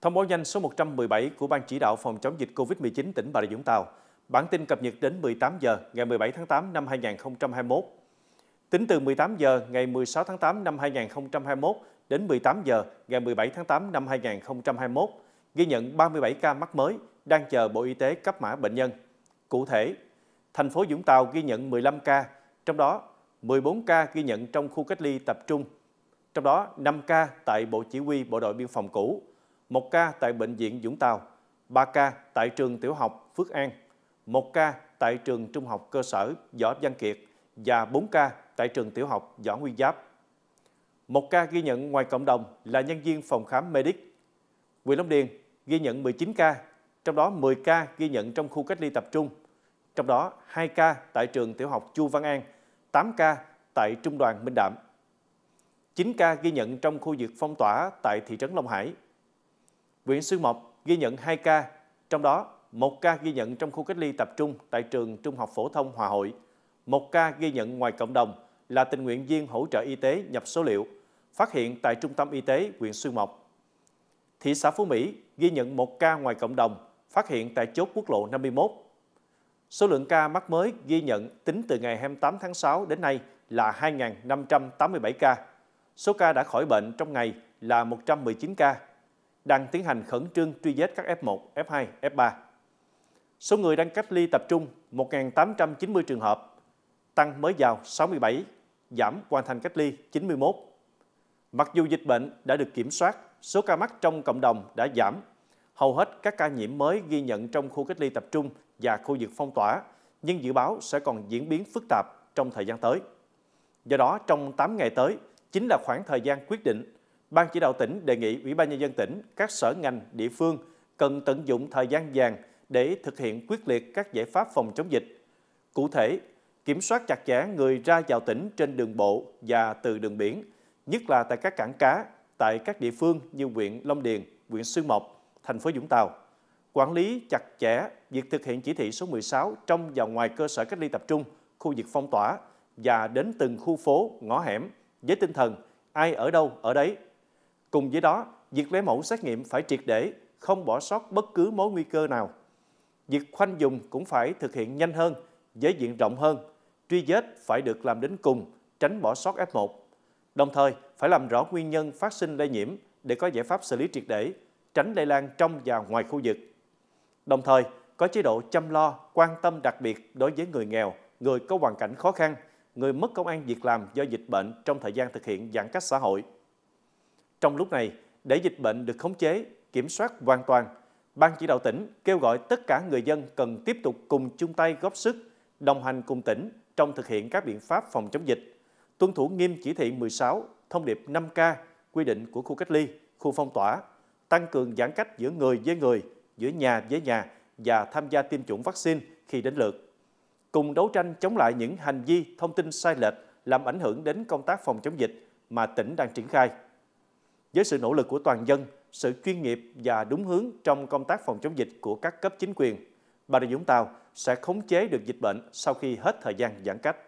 Thông báo nhanh số 117 của Ban chỉ đạo phòng chống dịch COVID-19 tỉnh Bà Rịa Vũng Tàu. Bản tin cập nhật đến 18 giờ ngày 17 tháng 8 năm 2021. Tính từ 18 giờ ngày 16 tháng 8 năm 2021 đến 18 giờ ngày 17 tháng 8 năm 2021, ghi nhận 37 ca mắc mới đang chờ Bộ Y tế cấp mã bệnh nhân. Cụ thể, thành phố Vũng Tàu ghi nhận 15 ca, trong đó 14 ca ghi nhận trong khu cách ly tập trung, trong đó 5 ca tại Bộ Chỉ huy Bộ đội Biên phòng cũ, 1 ca tại Bệnh viện Dũng Tàu, 3 ca tại trường tiểu học Phước An, 1 ca tại trường trung học cơ sở Võ Văn Kiệt và 4 ca tại trường tiểu học Võ Nguyên Giáp. Một ca ghi nhận ngoài cộng đồng là nhân viên phòng khám Medic. Huyện Long Điền ghi nhận 19 ca, trong đó 10 ca ghi nhận trong khu cách ly tập trung, trong đó 2 ca tại trường tiểu học Chu Văn An, 8 ca tại Trung đoàn Minh Đạm. 9 ca ghi nhận trong khu vực phong tỏa tại thị trấn Long Hải Huyện Xuân Mộc ghi nhận 2 ca, trong đó một ca ghi nhận trong khu cách ly tập trung tại trường Trung học phổ thông Hòa Hội, một ca ghi nhận ngoài cộng đồng là tình nguyện viên hỗ trợ y tế nhập số liệu, phát hiện tại Trung tâm Y tế huyện Xuân Mộc. Thị xã Phú Mỹ ghi nhận một ca ngoài cộng đồng, phát hiện tại chốt quốc lộ 51. Số lượng ca mắc mới ghi nhận tính từ ngày 28 tháng 6 đến nay là 2.587 ca. Số ca đã khỏi bệnh trong ngày là 119 ca đang tiến hành khẩn trương truy vết các F1, F2, F3. Số người đang cách ly tập trung 1.890 trường hợp, tăng mới vào 67, giảm hoàn thành cách ly 91. Mặc dù dịch bệnh đã được kiểm soát, số ca mắc trong cộng đồng đã giảm. Hầu hết các ca nhiễm mới ghi nhận trong khu cách ly tập trung và khu vực phong tỏa, nhưng dự báo sẽ còn diễn biến phức tạp trong thời gian tới. Do đó, trong 8 ngày tới chính là khoảng thời gian quyết định Ban chỉ đạo tỉnh đề nghị Ủy ban nhân dân tỉnh, các sở ngành, địa phương cần tận dụng thời gian vàng để thực hiện quyết liệt các giải pháp phòng chống dịch. Cụ thể, kiểm soát chặt chẽ người ra vào tỉnh trên đường bộ và từ đường biển, nhất là tại các cảng cá, tại các địa phương như huyện Long Điền, huyện Xuyên Mộc, thành phố Vũng Tàu. Quản lý chặt chẽ việc thực hiện chỉ thị số 16 trong và ngoài cơ sở cách ly tập trung, khu vực phong tỏa và đến từng khu phố, ngõ hẻm với tinh thần ai ở đâu ở đấy Cùng với đó, việc lấy mẫu xét nghiệm phải triệt để, không bỏ sót bất cứ mối nguy cơ nào. Việc khoanh dùng cũng phải thực hiện nhanh hơn, với diện rộng hơn. Truy vết phải được làm đến cùng, tránh bỏ sót F1. Đồng thời, phải làm rõ nguyên nhân phát sinh lây nhiễm để có giải pháp xử lý triệt để, tránh lây lan trong và ngoài khu vực. Đồng thời, có chế độ chăm lo, quan tâm đặc biệt đối với người nghèo, người có hoàn cảnh khó khăn, người mất công an việc làm do dịch bệnh trong thời gian thực hiện giãn cách xã hội. Trong lúc này, để dịch bệnh được khống chế, kiểm soát hoàn toàn, Ban chỉ đạo tỉnh kêu gọi tất cả người dân cần tiếp tục cùng chung tay góp sức, đồng hành cùng tỉnh trong thực hiện các biện pháp phòng chống dịch, tuân thủ nghiêm chỉ thị 16, thông điệp 5K, quy định của khu cách ly, khu phong tỏa, tăng cường giãn cách giữa người với người, giữa nhà với nhà và tham gia tiêm chủng vaccine khi đến lượt. Cùng đấu tranh chống lại những hành vi thông tin sai lệch làm ảnh hưởng đến công tác phòng chống dịch mà tỉnh đang triển khai. Với sự nỗ lực của toàn dân, sự chuyên nghiệp và đúng hướng trong công tác phòng chống dịch của các cấp chính quyền, Bà Rịa Vũng Tàu sẽ khống chế được dịch bệnh sau khi hết thời gian giãn cách.